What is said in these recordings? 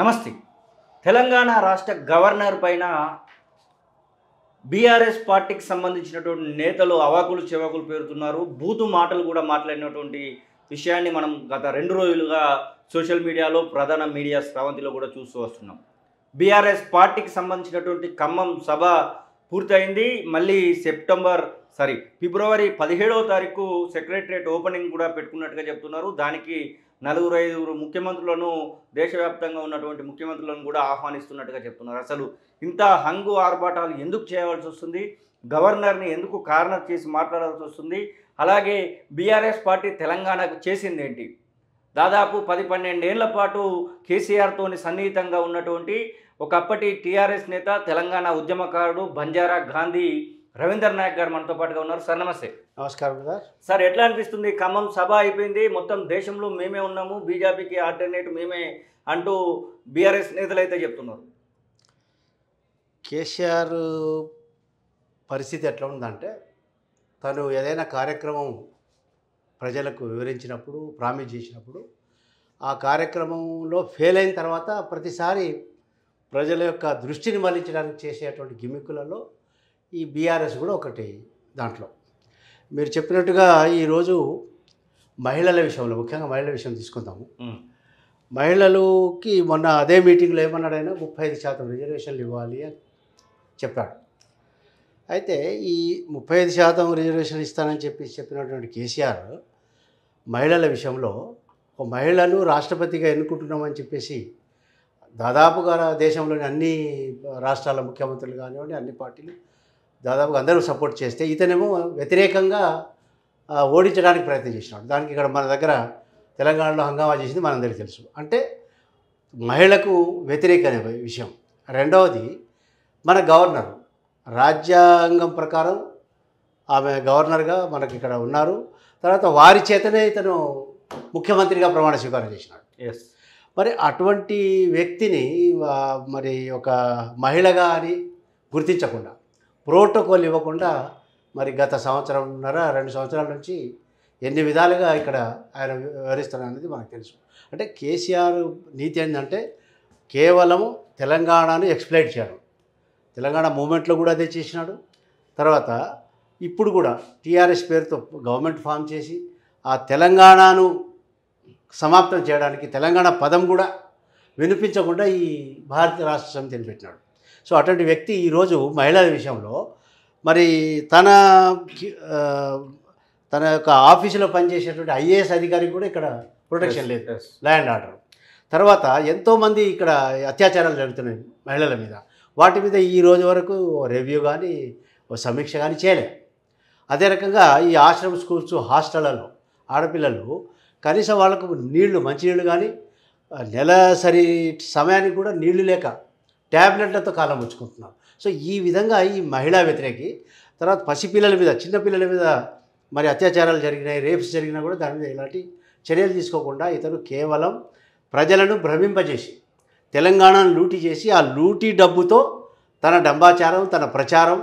నమస్తే తెలంగాణ రాష్ట్ర గవర్నర్ పైన బీఆర్ఎస్ పార్టీకి సంబంధించినటువంటి నేతలు అవాకులు చెవాకులు పేరుతున్నారు బూతు మాటలు కూడా మాట్లాడినటువంటి విషయాన్ని మనం గత రెండు రోజులుగా సోషల్ మీడియాలో ప్రధాన మీడియా స్రవంతిలో కూడా చూస్తూ వస్తున్నాం బీఆర్ఎస్ పార్టీకి సంబంధించినటువంటి ఖమ్మం సభ పూర్తయింది మళ్ళీ సెప్టెంబర్ సారీ ఫిబ్రవరి పదిహేడవ తారీఖు సెక్రటరియట్ ఓపెనింగ్ కూడా పెట్టుకున్నట్టుగా చెప్తున్నారు దానికి నలుగురు ఐదుగురు ముఖ్యమంత్రులను దేశవ్యాప్తంగా ఉన్నటువంటి ముఖ్యమంత్రులను కూడా ఆహ్వానిస్తున్నట్టుగా చెప్తున్నారు అసలు ఇంత హంగు ఆర్భాటాలు ఎందుకు చేయవలసి వస్తుంది గవర్నర్ని ఎందుకు కారణం చేసి మాట్లాడాల్సి వస్తుంది అలాగే బీఆర్ఎస్ పార్టీ తెలంగాణకు చేసిందేంటి దాదాపు పది పన్నెండేళ్ల పాటు కేసీఆర్తో సన్నిహితంగా ఉన్నటువంటి ఒకప్పటి టీఆర్ఎస్ నేత తెలంగాణ ఉద్యమకారుడు బంజారా గాంధీ రవీందర్ నాయక్ గారు మనతో పాటుగా ఉన్నారు సార్ నమస్తే నమస్కారం సార్ సార్ ఎట్లా అనిపిస్తుంది ఖమ్మం సభ అయిపోయింది మొత్తం దేశంలో మేమే ఉన్నాము బీజేపీకి ఆల్టర్నేట్ మేమే అంటూ బీఆర్ఎస్ నేతలు అయితే చెప్తున్నారు కేసీఆర్ పరిస్థితి ఎట్లా ఉందంటే తను ఏదైనా కార్యక్రమం ప్రజలకు వివరించినప్పుడు ప్రామిస్ చేసినప్పుడు ఆ కార్యక్రమంలో ఫెయిల్ అయిన తర్వాత ప్రతిసారి ప్రజల యొక్క దృష్టిని మళ్ళించడానికి చేసేటువంటి గిమిక్కులలో ఈ బీఆర్ఎస్ కూడా ఒకటి దాంట్లో మీరు చెప్పినట్టుగా ఈరోజు మహిళల విషయంలో ముఖ్యంగా మహిళల విషయం తీసుకుందాము మహిళలకి మొన్న అదే మీటింగ్లో ఏమన్నాడైనా ముప్పై ఐదు శాతం రిజర్వేషన్లు ఇవ్వాలి అని చెప్పాడు అయితే ఈ ముప్పై ఐదు శాతం రిజర్వేషన్ ఇస్తానని చెప్పి చెప్పినటువంటి కేసీఆర్ మహిళల విషయంలో ఒక మహిళను రాష్ట్రపతిగా ఎన్నుకుంటున్నామని చెప్పేసి దాదాపుగా దేశంలోని అన్ని రాష్ట్రాల ముఖ్యమంత్రులు కానివ్వండి అన్ని పార్టీలు దాదాపుగా అందరూ సపోర్ట్ చేస్తే ఇతనేమో వ్యతిరేకంగా ఓడించడానికి ప్రయత్నం చేసినాడు దానికి ఇక్కడ మన దగ్గర తెలంగాణలో హంగామా చేసింది మనందరికీ తెలుసు అంటే మహిళకు వ్యతిరేక అనే విషయం రెండవది మన గవర్నర్ రాజ్యాంగం ప్రకారం ఆమె గవర్నర్గా మనకి ఇక్కడ ఉన్నారు తర్వాత వారి చేతనే ఇతను ముఖ్యమంత్రిగా ప్రమాణ స్వీకారం చేసినాడు ఎస్ మరి అటువంటి వ్యక్తిని మరి ఒక మహిళగా అని గుర్తించకుండా ప్రోటోకాల్ ఇవ్వకుండా మరి గత సంవత్సరంన్నర రెండు సంవత్సరాల నుంచి ఎన్ని విధాలుగా ఇక్కడ ఆయన వివరిస్తారనేది మనకు తెలుసు అంటే కేసీఆర్ నీతి ఏంటంటే కేవలము తెలంగాణను ఎక్స్ప్లెయిన్ చేయడం తెలంగాణ మూమెంట్లో కూడా అదే చేసినాడు తర్వాత ఇప్పుడు కూడా టీఆర్ఎస్ పేరుతో గవర్నమెంట్ ఫామ్ చేసి ఆ తెలంగాణను సమాప్తం చేయడానికి తెలంగాణ పదం కూడా వినిపించకుండా ఈ భారత రాష్ట్ర సమితిని పెట్టినాడు సో అటువంటి వ్యక్తి ఈరోజు మహిళల విషయంలో మరి తన తన యొక్క ఆఫీసులో పనిచేసేటువంటి ఐఏఎస్ అధికారికి కూడా ఇక్కడ ప్రొటెక్షన్ లేదు ల్యాండ్ ఆర్డర్ తర్వాత ఎంతోమంది ఇక్కడ అత్యాచారాలు జరుగుతున్నాయి మహిళల మీద వాటి మీద ఈ రోజు వరకు రివ్యూ కానీ సమీక్ష కానీ చేయలే అదే రకంగా ఈ ఆశ్రమ స్కూల్స్ హాస్టళ్లలో ఆడపిల్లలు కనీసం వాళ్ళకు నీళ్లు మంచినీళ్ళు కానీ నెలసరి సమయానికి కూడా నీళ్లు లేక ట్యాబ్లెట్లతో కాలం ముచ్చుకుంటున్నారు సో ఈ విధంగా ఈ మహిళా వ్యతిరేకి తర్వాత పసిపిల్లల మీద చిన్నపిల్లల మీద మరి అత్యాచారాలు జరిగినాయి రేప్స్ జరిగినా కూడా దాని మీద ఇలాంటి చర్యలు తీసుకోకుండా ఇతను కేవలం ప్రజలను భ్రమింపజేసి తెలంగాణను లూటీ చేసి ఆ లూటీ డబ్బుతో తన డంబాచారం తన ప్రచారం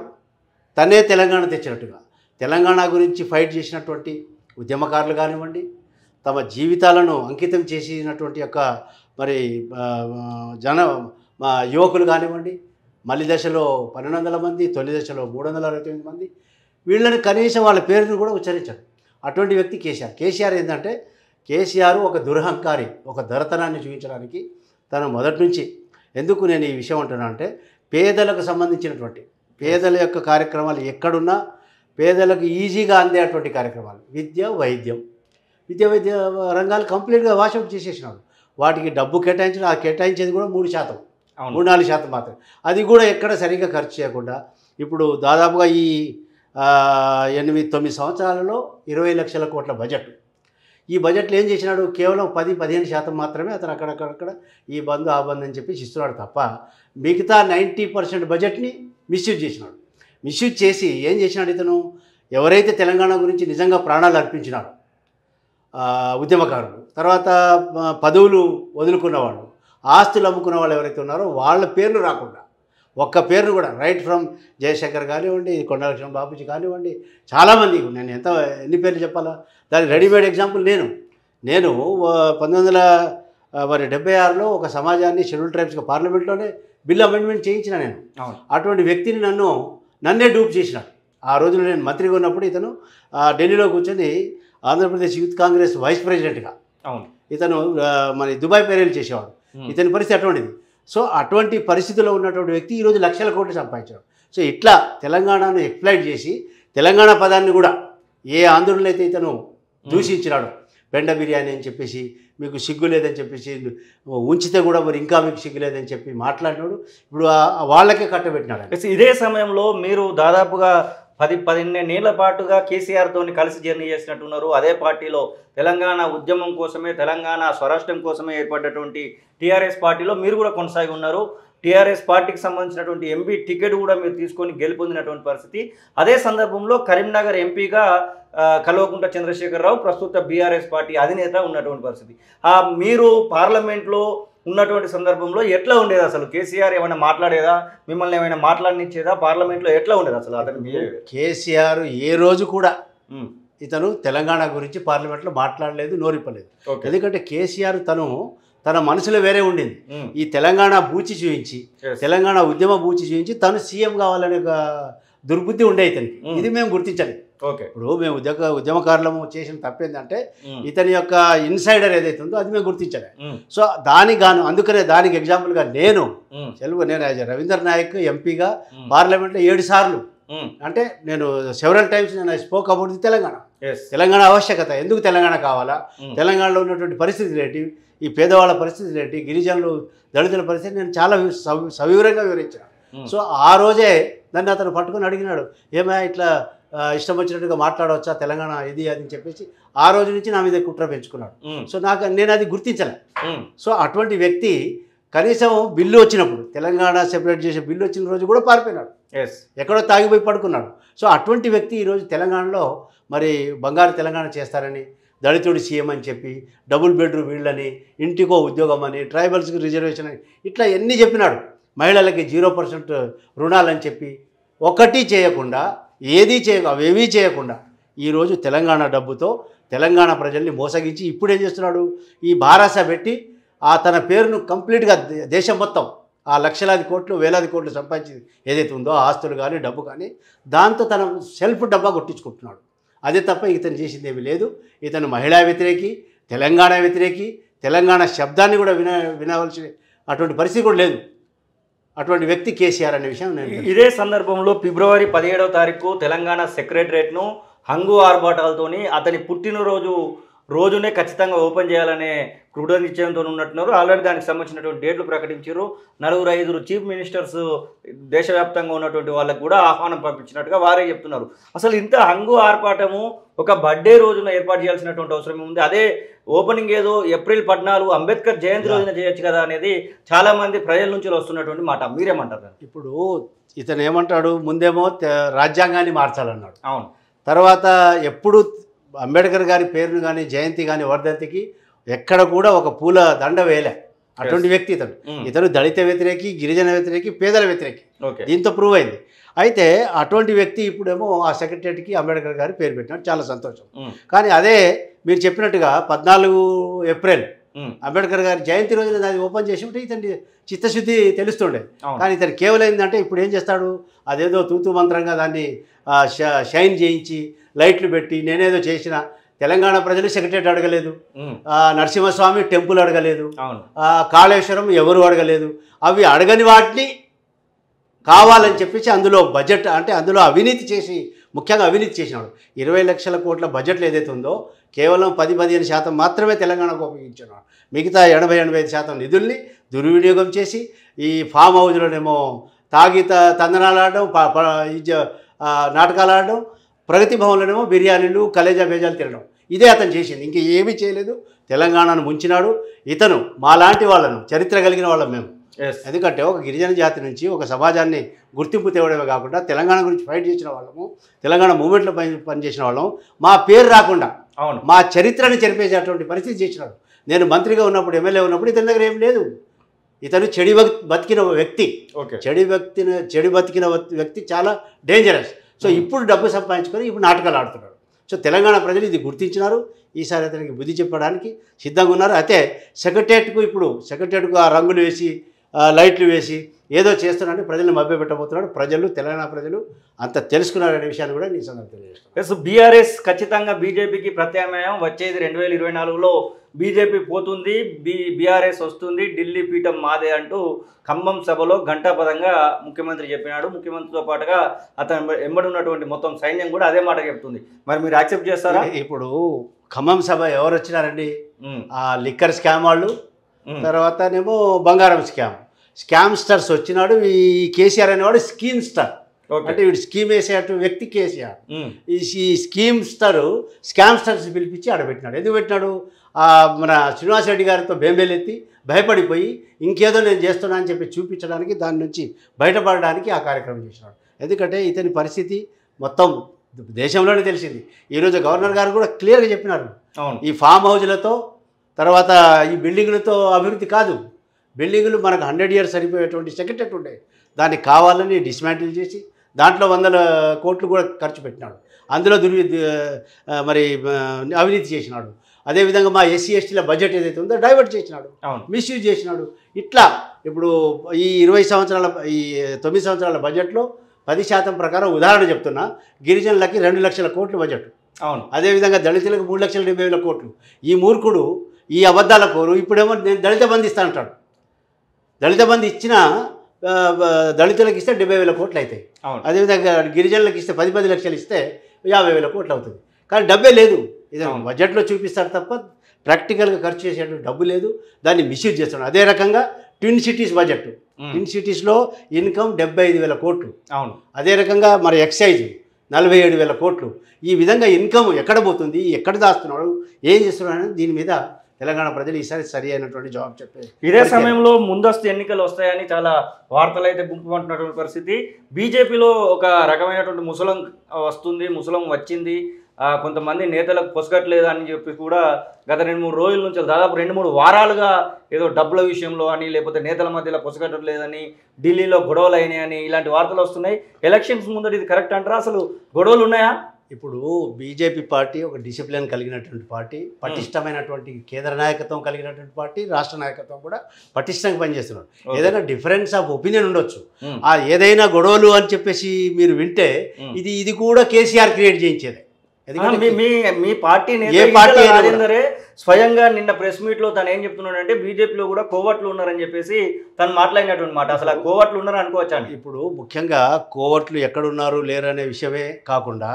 తనే తెలంగాణ తెచ్చినట్టుగా తెలంగాణ గురించి ఫైట్ చేసినటువంటి ఉద్యమకారులు కానివ్వండి తమ జీవితాలను అంకితం చేసినటువంటి యొక్క మరి జన మా యువకులు కానివ్వండి మల్లి దశలో పన్నెండు వందల మంది తొలి దశలో మూడు వందల అరవై తొమ్మిది మంది వీళ్ళని కనీసం వాళ్ళ పేరును కూడా ఉచ్చరించారు అటువంటి వ్యక్తి కేసీఆర్ కేసీఆర్ ఏంటంటే కేసీఆర్ ఒక దురహంకారి ఒక దొరతనాన్ని చూపించడానికి తన మొదటి నుంచి ఎందుకు నేను ఈ విషయం అంటున్నా అంటే పేదలకు సంబంధించినటువంటి పేదల యొక్క కార్యక్రమాలు ఎక్కడున్నా పేదలకు ఈజీగా అందేటువంటి కార్యక్రమాలు విద్య వైద్యం విద్య వైద్య రంగాలు కంప్లీట్గా వాషౌట్ చేసేసిన వాటికి డబ్బు కేటాయించిన ఆ కేటాయించేది కూడా మూడు శాతం మూడు నాలుగు శాతం మాత్రమే అది కూడా ఎక్కడ సరిగ్గా ఖర్చు చేయకుండా ఇప్పుడు దాదాపుగా ఈ ఎనిమిది తొమ్మిది సంవత్సరాలలో ఇరవై లక్షల కోట్ల బడ్జెట్ ఈ బడ్జెట్లో ఏం చేసినాడు కేవలం పది పదిహేను శాతం మాత్రమే అతను అక్కడక్కడక్కడ ఈ బంధు ఆ బంధు అని చెప్పేసి ఇస్తున్నాడు తప్ప మిగతా నైంటీ పర్సెంట్ బడ్జెట్ని మిస్యూజ్ చేసినాడు మిస్యూజ్ చేసి ఏం చేసినాడు ఇతను ఎవరైతే తెలంగాణ గురించి నిజంగా ప్రాణాలు అర్పించినాడు ఉద్యమకారుడు తర్వాత పదవులు వదులుకున్నవాడు ఆస్తులు అమ్ముకున్న వాళ్ళు ఎవరైతే ఉన్నారో వాళ్ళ పేర్లు రాకుండా ఒక్క పేర్లు కూడా రైట్ ఫ్రమ్ జయశంకర్ కానివ్వండి కొండలక్ష్మణ్ బాబుజీ కానివ్వండి చాలామంది నేను ఎంత ఎన్ని పేర్లు చెప్పాలా దాని రెడీమేడ్ ఎగ్జాంపుల్ నేను నేను పంతొమ్మిది వందల మరి డెబ్బై ఆరులో ఒక సమాజాన్ని షెడ్యూల్ ట్రైబ్స్గా పార్లమెంట్లోనే బిల్ అమెండ్మెంట్ చేయించిన నేను అటువంటి వ్యక్తిని నన్ను నన్నే డూప్ చేసిన ఆ రోజులో నేను మంత్రిగా ఉన్నప్పుడు ఇతను ఢిల్లీలో కూర్చొని ఆంధ్రప్రదేశ్ యూత్ కాంగ్రెస్ వైస్ ప్రెసిడెంట్గా అవును ఇతను మరి దుబాయ్ పేరేలు చేసేవాడు Hmm. ఇతని పరిస్థితి అటువంటిది సో అటువంటి పరిస్థితిలో ఉన్నటువంటి వ్యక్తి ఈరోజు లక్షల కోట్లు సంపాదించడం సో ఇట్లా తెలంగాణను ఎక్స్ప్లైట్ చేసి తెలంగాణ పదాన్ని కూడా ఏ ఆంధ్రులు అయితే ఇతను hmm. దూషించినాడు బెండ బిర్యానీ అని చెప్పేసి మీకు సిగ్గు లేదని చెప్పేసి ఉంచితే కూడా మరి ఇంకా మీకు సిగ్గు లేదని చెప్పి మాట్లాడినాడు ఇప్పుడు వాళ్ళకే కట్టబెట్టినాడు ఇదే సమయంలో మీరు దాదాపుగా పది పదిహేనేళ్ల పాటుగా కేసీఆర్తో కలిసి జర్నీ చేసినట్టున్నారు అదే పార్టీలో తెలంగాణ ఉద్యమం కోసమే తెలంగాణ స్వరాష్ట్రం కోసమే ఏర్పడినటువంటి టీఆర్ఎస్ పార్టీలో మీరు కూడా కొనసాగి ఉన్నారు టీఆర్ఎస్ పార్టీకి సంబంధించినటువంటి ఎంపీ టికెట్ కూడా మీరు తీసుకొని గెలుపొందినటువంటి పరిస్థితి అదే సందర్భంలో కరీంనగర్ ఎంపీగా కల్వకుంట చంద్రశేఖరరావు ప్రస్తుత బీఆర్ఎస్ పార్టీ అధినేత ఉన్నటువంటి పరిస్థితి మీరు పార్లమెంట్లో ఉన్నటువంటి సందర్భంలో ఎట్లా ఉండేది అసలు కేసీఆర్ ఏమైనా మాట్లాడేదా మిమ్మల్ని ఏమైనా మాట్లాడనిచ్చేదా పార్లమెంట్లో ఎట్లా ఉండేది అసలు అతను కేసీఆర్ ఏ రోజు కూడా ఇతను తెలంగాణ గురించి పార్లమెంట్లో మాట్లాడలేదు నోరిపలేదు ఎందుకంటే కేసీఆర్ తను తన మనసులో వేరే ఉండింది ఈ తెలంగాణ బూచి చూపించి తెలంగాణ ఉద్యమ బూచి చూపించి తను సీఎం కావాలనే దుర్బుద్ధి ఉండేతని ఇది మేము గుర్తించాలి ఓకే ఇప్పుడు మేము ఉద్యోగ ఉద్యమకారులము చేసిన తప్పేందంటే ఇతని యొక్క ఇన్సైడర్ ఏదైతే ఉందో అది మేము గుర్తించాలి సో దానికి గాను అందుకనే దానికి ఎగ్జాంపుల్గా నేను తెలుగు నేను రవీంద్ర నాయక్ ఎంపీగా పార్లమెంట్లో ఏడు సార్లు అంటే నేను సెవెరల్ టైమ్స్ నేను spoke about the Telangana Telangana ఆవశ్యకత ఎందుకు తెలంగాణ కావాలా తెలంగాణలో ఉన్నటువంటి పరిస్థితులు ఏంటి ఈ పేదవాళ్ళ పరిస్థితులు ఏంటి గిరిజనులు దళితుల పరిస్థితి నేను చాలా సవివరంగా వివరించాను Hmm. సో ఆ రోజే నన్ను అతను పట్టుకుని అడిగినాడు ఏమయ్యా ఇట్లా ఇష్టం వచ్చినట్టుగా మాట్లాడవచ్చా తెలంగాణ ఇది అని చెప్పేసి ఆ రోజు నుంచి నా మీద కుట్ర పెంచుకున్నాడు hmm. సో నాకు నేను అది గుర్తించలే hmm. సో అటువంటి వ్యక్తి కనీసం బిల్లు వచ్చినప్పుడు తెలంగాణ సెపరేట్ చేసే బిల్లు వచ్చిన రోజు కూడా పారిపోయినాడు ఎస్ ఎక్కడో తాగిపోయి పడుకున్నాడు సో అటువంటి వ్యక్తి ఈరోజు తెలంగాణలో మరి బంగారు తెలంగాణ చేస్తారని దళితుడు సీఎం అని చెప్పి డబుల్ బెడ్రూమ్ వీళ్ళని ఇంటికో ఉద్యోగం అని ట్రైబల్స్కి రిజర్వేషన్ అని ఇట్లా ఎన్ని చెప్పినాడు మహిళలకి జీరో పర్సెంట్ రుణాలని చెప్పి ఒకటి చేయకుండా ఏది చేయ అవేవీ చేయకుండా ఈరోజు తెలంగాణ డబ్బుతో తెలంగాణ ప్రజల్ని మోసగించి ఇప్పుడేం చేస్తున్నాడు ఈ భారాస పెట్టి ఆ తన పేరును కంప్లీట్గా దేశం మొత్తం ఆ లక్షలాది కోట్లు వేలాది కోట్లు సంపాదించింది ఏదైతే ఉందో ఆస్తులు కానీ డబ్బు కానీ దాంతో తన సెల్ఫ్ డబ్బా కొట్టించుకుంటున్నాడు అదే తప్ప ఇతను చేసింది ఏమీ లేదు ఇతను మహిళా వ్యతిరేకి తెలంగాణ వ్యతిరేకి తెలంగాణ శబ్దాన్ని కూడా విన వినవలసిన అటువంటి పరిస్థితి కూడా లేదు అటువంటి వ్యక్తి కేసీఆర్ అనే విషయం నేను ఇదే సందర్భంలో ఫిబ్రవరి పదిహేడవ తారీఖు తెలంగాణ సెక్రటరేట్ను హంగు ఆర్భాటాలతోని అతని పుట్టినరోజు రోజునే ఖచ్చితంగా ఓపెన్ చేయాలనే క్రూడ నిశ్చయంతో ఉన్నట్టున్నారు ఆల్రెడీ దానికి సంబంధించినటువంటి డేట్లు ప్రకటించారు నలుగురు ఐదుగురు చీఫ్ మినిస్టర్స్ దేశవ్యాప్తంగా ఉన్నటువంటి వాళ్ళకు కూడా ఆహ్వానం పంపించినట్టుగా వారే చెప్తున్నారు అసలు ఇంత హంగు ఆర్పాటము ఒక బర్త్డే రోజున ఏర్పాటు చేయాల్సినటువంటి అవసరం ఉంది అదే ఓపెనింగ్ ఏదో ఏప్రిల్ పద్నాలుగు అంబేద్కర్ జయంతి రోజున చేయొచ్చు కదా అనేది చాలామంది ప్రజల నుంచి వస్తున్నటువంటి మాట మీరేమంటారు ఇప్పుడు ఇతను ఏమంటాడు ముందేమో రాజ్యాంగాన్ని మార్చాలన్నాడు అవును తర్వాత ఎప్పుడు అంబేద్కర్ గారి పేరును కానీ జయంతి కానీ వర్ధంతికి ఎక్కడ కూడా ఒక పూల దండ వేయలే అటువంటి వ్యక్తి ఇతను hmm. ఇతను దళిత వ్యతిరేకి గిరిజన వ్యతిరేకి పేదల వ్యతిరేకి దీంతో ప్రూవ్ అయింది అయితే అటువంటి వ్యక్తి ఇప్పుడేమో ఆ సెక్రటరీకి అంబేద్కర్ గారి పేరు పెట్టినాడు చాలా సంతోషం hmm. కానీ అదే మీరు చెప్పినట్టుగా పద్నాలుగు ఏప్రిల్ hmm. అంబేద్కర్ గారి జయంతి రోజున అది ఓపెన్ చేసి ఉంటే ఇతని చిత్తశుద్ధి తెలుస్తుండే కానీ ఇతను కేవలం ఏంటంటే ఇప్పుడు ఏం చేస్తాడు అదేదో తూతు మంత్రంగా దాన్ని షైన్ చేయించి లైట్లు పెట్టి నేనేదో చేసిన తెలంగాణ ప్రజలు సెక్రటరీ అడగలేదు నరసింహస్వామి టెంపుల్ అడగలేదు కాళేశ్వరం ఎవరు అడగలేదు అవి అడగని వాటిని కావాలని చెప్పేసి అందులో బడ్జెట్ అంటే అందులో అవినీతి చేసి ముఖ్యంగా అవినీతి చేసినాడు ఇరవై లక్షల కోట్ల బడ్జెట్లు ఏదైతే ఉందో కేవలం పది పదిహేను శాతం మాత్రమే తెలంగాణకు ఉపయోగించున్నాడు మిగతా ఎనభై ఎనభై ఐదు శాతం నిధుల్ని దుర్వినియోగం చేసి ఈ ఫామ్ హౌజ్లోనేమో తాగి తందనాలు ఆడడం నాటకాలు ఆడడం ప్రగతి భవన్లోనేమో బిర్యానీలు కలేజా బేజాలు తినడం ఇదే అతను చేసింది ఇంక ఏమీ చేయలేదు తెలంగాణను ముంచినాడు ఇతను మాలాంటి వాళ్ళను చరిత్ర కలిగిన వాళ్ళం మేము ఎందుకంటే ఒక గిరిజన జాతి నుంచి ఒక సమాజాన్ని గుర్తింపు తేవడమే కాకుండా తెలంగాణ గురించి ఫైట్ చేసిన వాళ్ళము తెలంగాణ మూమెంట్లో పని పనిచేసిన వాళ్ళము మా పేరు రాకుండా అవును మా చరిత్రని చెరిపేసేటువంటి పరిస్థితి చేసినాడు నేను మంత్రిగా ఉన్నప్పుడు ఎమ్మెల్యే ఉన్నప్పుడు ఇతని దగ్గర ఏం లేదు ఇతను చెడి బతికిన వ్యక్తి ఓకే చెడి వ్యక్తిని చెడి బతికిన వ్యక్తి చాలా డేంజరస్ సో ఇప్పుడు డబ్బు సంపాదించుకొని ఇప్పుడు నాటకాలు ఆడుతున్నాడు సో తెలంగాణ ప్రజలు ఇది గుర్తించినారు ఈసారి అతనికి బుద్ధి చెప్పడానికి సిద్ధంగా ఉన్నారు అయితే సెక్రటేరియట్కు ఇప్పుడు సెక్రటేరియట్కు ఆ రంగులు వేసి లైట్లు వేసి ఏదో చేస్తున్నాడని ప్రజలను మభ్యపెట్టబోతున్నాడు ప్రజలు తెలంగాణ ప్రజలు అంత తెలుసుకున్నారనే విషయాన్ని కూడా నీ సందర్భం తెలియజేస్తాను బీఆర్ఎస్ ఖచ్చితంగా బీజేపీకి ప్రత్యామ్నాయం వచ్చేది రెండు వేల ఇరవై నాలుగులో బీజేపీ పోతుంది బీ బీఆర్ఎస్ వస్తుంది ఢిల్లీ పీఠం మాదే అంటూ ఖమ్మం సభలో ఘంటాపదంగా ముఖ్యమంత్రి చెప్పినాడు ముఖ్యమంత్రితో పాటుగా అతను ఉన్నటువంటి మొత్తం సైన్యం కూడా అదే మాట చెప్తుంది మరి మీరు యాక్సెప్ట్ చేస్తారా ఇప్పుడు ఖమ్మం సభ ఎవరు వచ్చినారండి ఆ లిక్కర్ స్కామ్ వాళ్ళు తర్వాత నేమో బంగారం స్కామ్ స్కామ్స్టర్స్ వచ్చినాడు ఈ కేసీఆర్ అనేవాడు స్కీమ్ స్టార్ అంటే వీడు స్కీమ్ వేసేటు వ్యక్తి కేసీఆర్ ఈ స్కీమ్ స్టార్ స్కామ్స్టర్స్ పిలిపించి ఆడబెట్టినాడు ఎందుకు పెట్టినాడు మన శ్రీనివాస్ రెడ్డి గారితో బేంబేలెత్తి భయపడిపోయి ఇంకేదో నేను చేస్తున్నా అని చెప్పి చూపించడానికి దాని నుంచి బయటపడడానికి ఆ కార్యక్రమం చేసినాడు ఎందుకంటే ఇతని పరిస్థితి మొత్తం దేశంలోనే తెలిసింది ఈరోజు గవర్నర్ గారు కూడా క్లియర్గా చెప్పినారు ఈ ఫామ్ హౌజ్లతో తర్వాత ఈ బిల్డింగ్లతో అభివృద్ధి కాదు బిల్డింగులు మనకు హండ్రెడ్ ఇయర్స్ సరిపోయేటువంటి సెక్రటరీ ఉండే దాన్ని కావాలని డిస్మాంటిల్ చేసి దాంట్లో వందల కోట్లు కూడా ఖర్చు పెట్టినాడు అందులో దుర్వి మరి అవినీతి చేసినాడు అదేవిధంగా మా ఎస్సీ ఎస్టీల బడ్జెట్ ఏదైతే ఉందో డైవర్ట్ చేసినాడు మిస్యూజ్ చేసినాడు ఇట్లా ఇప్పుడు ఈ ఇరవై సంవత్సరాల ఈ తొమ్మిది సంవత్సరాల బడ్జెట్లో పది శాతం ప్రకారం ఉదాహరణ చెప్తున్నా గిరిజనులకి రెండు లక్షల కోట్లు బడ్జెట్ అవును అదేవిధంగా దళితులకు మూడు లక్షల డెబ్బై వేల కోట్లు ఈ మూర్ఖుడు ఈ అబద్ధాల కోరు ఇప్పుడేమో నేను దళిత బంధిస్తా అంటాడు దళిత బంధు ఇచ్చిన దళితులకు ఇస్తే డెబ్బై వేల కోట్లు అవుతాయి అదేవిధంగా గిరిజనులకు ఇస్తే పది పది లక్షలు ఇస్తే యాభై వేల కోట్లు అవుతుంది కానీ డబ్బే లేదు ఇది బడ్జెట్లో చూపిస్తారు తప్ప ప్రాక్టికల్గా ఖర్చు చేసేటువంటి డబ్బు లేదు దాన్ని మిస్యూజ్ చేస్తాడు అదే రకంగా ట్విన్ సిటీస్ బడ్జెట్ ట్విన్ సిటీస్లో ఇన్కమ్ డెబ్బై ఐదు వేల కోట్లు అవును అదే రకంగా మరి ఎక్సైజ్ నలభై ఏడు వేల కోట్లు ఈ విధంగా ఇన్కమ్ ఎక్కడ పోతుంది ఎక్కడ దాస్తున్నాడు ఏం చేస్తున్నాడు దీని మీద తెలంగాణ ప్రజలు ఈసారి సరి అయినటువంటి జవాబు చెప్పేది ఇదే సమయంలో ముందస్తు ఎన్నికలు వస్తాయని చాలా వార్తలు అయితే గుంపుమంటున్నటువంటి పరిస్థితి బీజేపీలో ఒక రకమైనటువంటి ముసలం వస్తుంది ముసలం వచ్చింది కొంతమంది నేతలకు పొసగట్లేదు అని చెప్పి కూడా గత రెండు మూడు రోజుల నుంచి దాదాపు రెండు మూడు వారాలుగా ఏదో డబ్బుల విషయంలో అని లేకపోతే నేతల మధ్యలో పొసగట్టలేదని ఢిల్లీలో గొడవలు అయినాయని ఇలాంటి వార్తలు వస్తున్నాయి ఎలక్షన్స్ ముందర ఇది కరెక్ట్ అంటారా అసలు గొడవలు ఉన్నాయా ఇప్పుడు బీజేపీ పార్టీ ఒక డిసిప్లిన్ కలిగినటువంటి పార్టీ పటిష్టమైనటువంటి కేంద్ర నాయకత్వం కలిగినటువంటి పార్టీ రాష్ట్ర నాయకత్వం కూడా పటిష్టంగా పనిచేస్తున్నారు ఏదైనా డిఫరెన్స్ ఆఫ్ ఒపీనియన్ ఉండొచ్చు ఆ ఏదైనా గొడవలు అని చెప్పేసి మీరు వింటే ఇది ఇది కూడా కేసీఆర్ క్రియేట్ చేయించేది మీ పార్టీ రాజేందరే స్వయంగా నిన్న ప్రెస్ మీట్ లో తను ఏం చెప్తున్నాడంటే బీజేపీలో కూడా కోవట్లు ఉన్నారని చెప్పేసి తను మాట్లాడినటువంటి మాట అసలు కోవట్లు ఉన్నారని అనుకోవచ్చా ఇప్పుడు ముఖ్యంగా కోవట్లు ఎక్కడున్నారు లేరనే విషయమే కాకుండా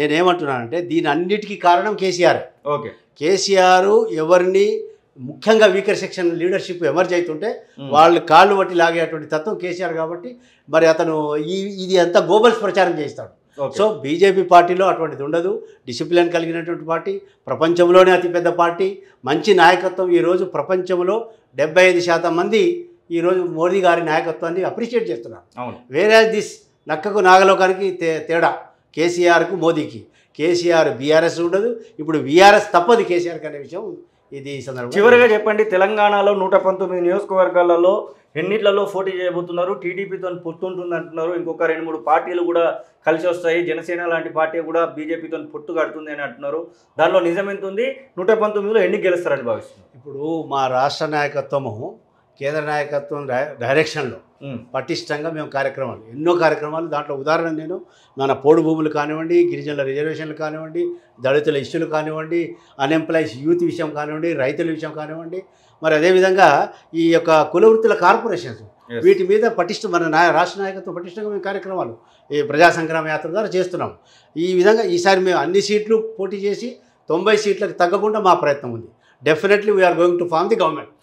నేనేమంటున్నానంటే దీని అన్నిటికీ కారణం కేసీఆర్ ఓకే కేసీఆర్ ఎవరిని ముఖ్యంగా వీకర్ సెక్షన్ లీడర్షిప్ ఎమర్జ్ అవుతుంటే వాళ్ళు కాళ్ళు బట్టి లాగేటువంటి తత్వం కేసీఆర్ కాబట్టి మరి అతను ఈ ఇది అంతా గోబల్స్ ప్రచారం చేస్తాడు సో బీజేపీ పార్టీలో అటువంటిది ఉండదు డిసిప్లిన్ కలిగినటువంటి పార్టీ ప్రపంచంలోనే అతిపెద్ద పార్టీ మంచి నాయకత్వం ఈరోజు ప్రపంచంలో డెబ్బై ఐదు శాతం మంది ఈరోజు మోదీ గారి నాయకత్వాన్ని అప్రిషియేట్ చేస్తున్నారు వేరే దిస్ నక్కకు నాగలోకానికి తే తేడా కేసీఆర్కు మోదీకి కేసీఆర్ బీఆర్ఎస్ ఉండదు ఇప్పుడు బీఆర్ఎస్ తప్పదు కేసీఆర్కి అనే విషయం ఇది సందర్భం చివరిగా చెప్పండి తెలంగాణలో నూట పంతొమ్మిది నియోజకవర్గాలలో ఎన్నిట్లలో పోటీ చేయబోతున్నారు టీడీపీతో పొత్తుంటుంది అంటున్నారు ఇంకొక రెండు మూడు పార్టీలు కూడా కలిసి వస్తాయి జనసేన లాంటి పార్టీ కూడా బీజేపీతో పొత్తు కడుతుంది అని అంటున్నారు దానిలో నిజం ఎంత ఉంది నూట పంతొమ్మిదిలో ఎన్ని గెలుస్తారని భావిస్తున్నారు ఇప్పుడు మా రాష్ట్ర నాయకత్వము కేంద్ర నాయకత్వం డైరెక్షన్లో పటిష్టంగా మేము కార్యక్రమాలు ఎన్నో కార్యక్రమాలు దాంట్లో ఉదాహరణ నేను మన పోడు భూములు కానివ్వండి గిరిజనుల రిజర్వేషన్లు కానివ్వండి దళితుల ఇష్యూలు కానివ్వండి అన్ఎంప్లాయీస్ యూత్ విషయం కానివ్వండి రైతుల విషయం కానివ్వండి మరి అదేవిధంగా ఈ యొక్క కులవృత్తుల కార్పొరేషన్స్ వీటి మీద పటిష్ట మన నాయ రాష్ట్ర నాయకత్వం పటిష్టంగా మేము కార్యక్రమాలు ఈ ప్రజా సంగ్రామ యాత్ర ద్వారా చేస్తున్నాం ఈ విధంగా ఈసారి మేము అన్ని సీట్లు పోటీ చేసి తొంభై సీట్లకు తగ్గకుండా మా ప్రయత్నం ఉంది definitely we're going to form the government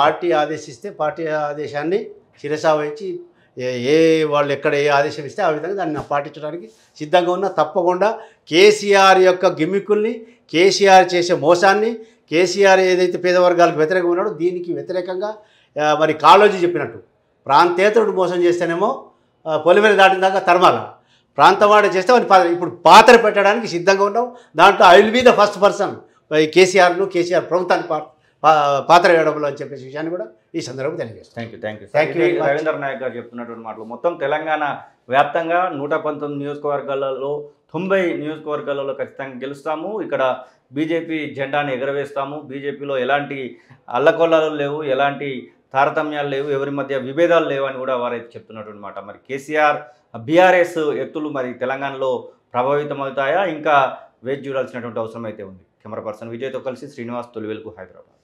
party ఆదేశిస్తే పార్టీ ఆదేశాన్ని శిరసా వహించి ఏ వాళ్ళు ఎక్కడ ఏ ఆదేశం ఇస్తే ఆ విధంగా దాన్ని పాటించడానికి సిద్ధంగా ఉన్నా తప్పకుండా కేసీఆర్ యొక్క గిమ్మికుల్ని కేసీఆర్ చేసే మోసాన్ని కేసీఆర్ ఏదైతే పేద వర్గాలకు వ్యతిరేకంగా ఉన్నాడో దీనికి వ్యతిరేకంగా మరి కాళోజీ చెప్పినట్టు ప్రాంతేతరుడు మోసం చేస్తేనేమో పొలిమేర దాటిన దాకా ప్రాంతం ప్రాంతవాడ చేస్తే వాడిని పాత్ర ఇప్పుడు పాత్ర పెట్టడానికి సిద్ధంగా ఉన్నాం దాంట్లో I will be the first person కేసీఆర్ను కేసీఆర్ ప్రభుత్వాన్ని పాటు పాత్ర వేయడంలో అని చెప్పేసి విషయాన్ని కూడా ఈ సందర్భంగా తెలియజేస్తాం thank you thank you thank Ravindra Nayak గారు చెప్తున్నటువంటి మాటలు మొత్తం తెలంగాణ వ్యాప్తంగా నూట పంతొమ్మిది నియోజకవర్గాలలో తొంభై నియోజకవర్గాలలో ఖచ్చితంగా గెలుస్తాము ఇక్కడ బీజేపీ జెండాను ఎగరవేస్తాము బీజేపీలో ఎలాంటి అల్లకొల్లాలు లేవు ఎలాంటి తారతమ్యాలు లేవు ఎవరి మధ్య విభేదాలు లేవు అని కూడా వారైతే చెప్తున్నటువంటి మాట మరి కేసీఆర్ బీఆర్ఎస్ ఎత్తులు మరి తెలంగాణలో ప్రభావితమవుతాయా ఇంకా వేచి చూడాల్సినటువంటి అవసరం అయితే ఉంది కెమెరా పర్సన్ విజయ్తో కలిసి శ్రీనివాస్ తొలివెలకు హైదరాబాద్